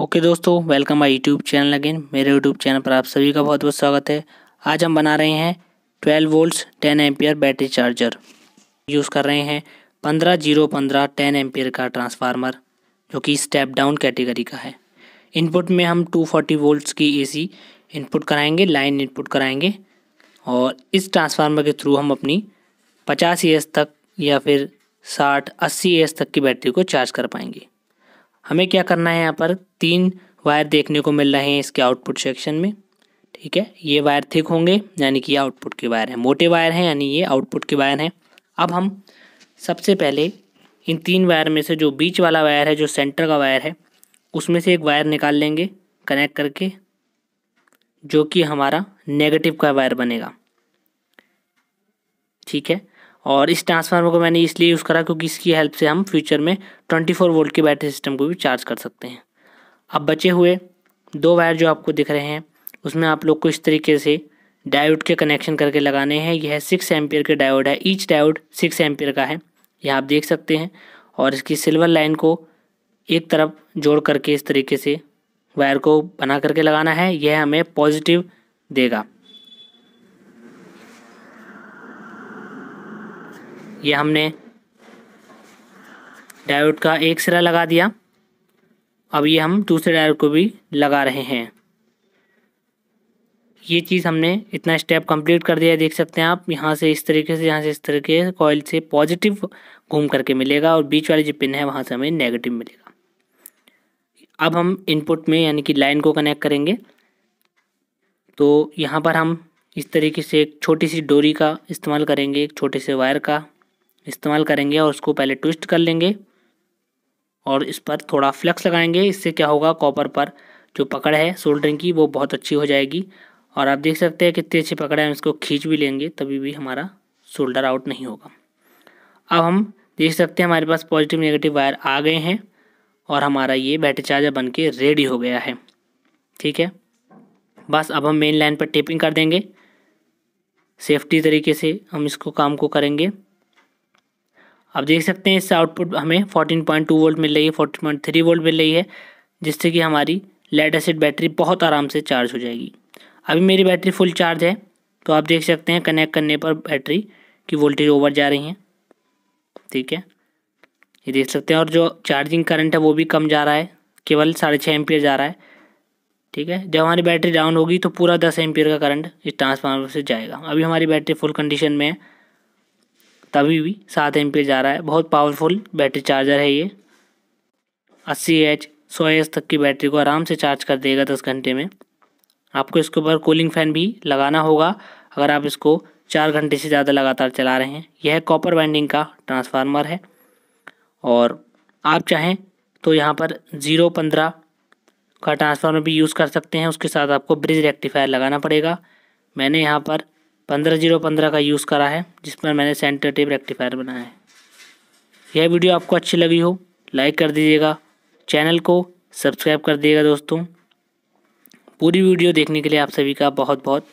okay दोस्तों welcome my YouTube channel again मेरे YouTube channel पर आप सभी का बहुत बहुत स्वागत है आज हम बना रहे हैं 12 volts 10 ampere battery charger use कर रहे हैं पंद्रह जीरो पंद्रह टेन एम्पियर का ट्रांसफार्मर जो कि स्टेप डाउन कैटेगरी का है इनपुट में हम 240 वोल्ट्स की ए इनपुट कराएंगे लाइन इनपुट कराएंगे और इस ट्रांसफार्मर के थ्रू हम अपनी पचास एस तक या फिर साठ अस्सी एस तक की बैटरी को चार्ज कर पाएंगे हमें क्या करना है यहाँ पर तीन वायर देखने को मिल रहे हैं इसके आउटपुट सेक्शन में ठीक है ये वायर थिक होंगे यानी कि ये आउटपुट के वायर हैं मोटे वायर हैं यानी ये आउटपुट के वायर हैं अब हम सबसे पहले इन तीन वायर में से जो बीच वाला वायर है जो सेंटर का वायर है उसमें से एक वायर निकाल लेंगे कनेक्ट करके जो कि हमारा नेगेटिव का वायर बनेगा ठीक है और इस ट्रांसफार्मर को मैंने इसलिए यूज़ करा क्योंकि इसकी हेल्प से हम फ्यूचर में 24 वोल्ट के बैटरी सिस्टम को भी चार्ज कर सकते हैं अब बचे हुए दो वायर जो आपको दिख रहे हैं उसमें आप लोग को इस तरीके से डायोड के कनेक्शन करके लगाने हैं यह सिक्स एम्पियर के डायोड है ईच डायोड सिक्स एम्पियर का है यह आप देख सकते हैं और इसकी सिल्वर लाइन को एक तरफ जोड़ करके इस तरीके से वायर को बना करके लगाना है यह हमें पॉजिटिव देगा ये हमने डायोड का एक सिरा लगा दिया अब ये हम दूसरे डायोड को भी लगा रहे हैं ये चीज़ हमने इतना स्टेप कंप्लीट कर दिया देख सकते हैं आप यहाँ से इस तरीके से यहाँ से इस तरीके से कॉइल से पॉजिटिव घूम करके मिलेगा और बीच वाली जो पिन है वहाँ से हमें नेगेटिव मिलेगा अब हम इनपुट में यानी कि लाइन को कनेक्ट करेंगे तो यहाँ पर हम इस तरीके से एक छोटी सी डोरी का इस्तेमाल करेंगे एक छोटे से वायर का इस्तेमाल करेंगे और उसको पहले ट्विस्ट कर लेंगे और इस पर थोड़ा फ्लक्स लगाएंगे इससे क्या होगा कॉपर पर जो पकड़ है सोल्डरिंग की वो बहुत अच्छी हो जाएगी और आप देख सकते हैं कितनी अच्छी पकड़ है हम इसको खींच भी लेंगे तभी भी हमारा शोल्डर आउट नहीं होगा अब हम देख सकते हैं हमारे पास पॉजिटिव नेगेटिव वायर आ गए हैं और हमारा ये बैटरी चार्जर बन के रेडी हो गया है ठीक है बस अब हम मेन लाइन पर टेपिंग कर देंगे सेफ्टी तरीके से हम इसको काम को करेंगे आप देख सकते हैं इससे आउटपुट हमें पॉइंट टू वोल्ट मिल रही है फोर्टीन पॉइंट थ्री वोल्ट मिल रही है जिससे कि हमारी लेड एसिड बैटरी बहुत आराम से चार्ज हो जाएगी अभी मेरी बैटरी फुल चार्ज है तो आप देख सकते हैं कनेक्ट करने पर बैटरी की वोल्टेज ओवर जा रही है ठीक है ये देख सकते हैं और जो चार्जिंग करंट है वो भी कम जा रहा है केवल साढ़े छः एमपियर जा रहा है ठीक है जब हमारी बैटरी डाउन होगी तो पूरा दस एमपियर का करंट इस ट्रांसफार्मर से जाएगा अभी हमारी बैटरी फुल कंडीशन में है तभी भी सात एम जा रहा है बहुत पावरफुल बैटरी चार्जर है ये अस्सी एच सौ एच तक की बैटरी को आराम से चार्ज कर देगा दस घंटे में आपको इसके ऊपर कूलिंग फ़ैन भी लगाना होगा अगर आप इसको चार घंटे से ज़्यादा लगातार चला रहे हैं यह है कॉपर वाइंडिंग का ट्रांसफार्मर है और आप चाहें तो यहाँ पर ज़ीरो पंद्रह का ट्रांसफार्मर भी यूज़ कर सकते हैं उसके साथ आपको ब्रिज रेक्टिफायर लगाना पड़ेगा मैंने यहाँ पर पंद्रह जीरो पंद्रह का यूज़ करा है जिस पर मैंने सेंटर टेप रेक्टिफायर बनाया है यह वीडियो आपको अच्छी लगी हो लाइक कर दीजिएगा चैनल को सब्सक्राइब कर दीजिएगा दोस्तों पूरी वीडियो देखने के लिए आप सभी का बहुत बहुत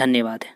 धन्यवाद है